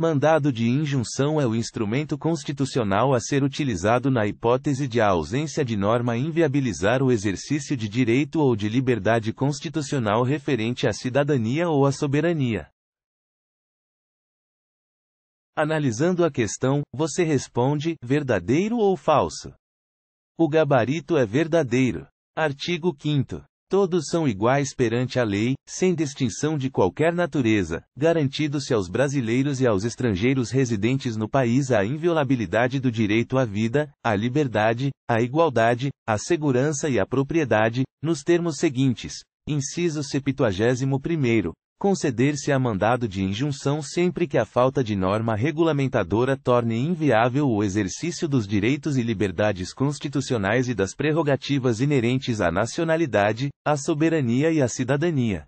Mandado de injunção é o instrumento constitucional a ser utilizado na hipótese de a ausência de norma inviabilizar o exercício de direito ou de liberdade constitucional referente à cidadania ou à soberania. Analisando a questão, você responde: verdadeiro ou falso? O gabarito é verdadeiro. Artigo 5. Todos são iguais perante a lei, sem distinção de qualquer natureza, garantindo-se aos brasileiros e aos estrangeiros residentes no país a inviolabilidade do direito à vida, à liberdade, à igualdade, à segurança e à propriedade, nos termos seguintes. Inciso 71 conceder-se a mandado de injunção sempre que a falta de norma regulamentadora torne inviável o exercício dos direitos e liberdades constitucionais e das prerrogativas inerentes à nacionalidade, à soberania e à cidadania.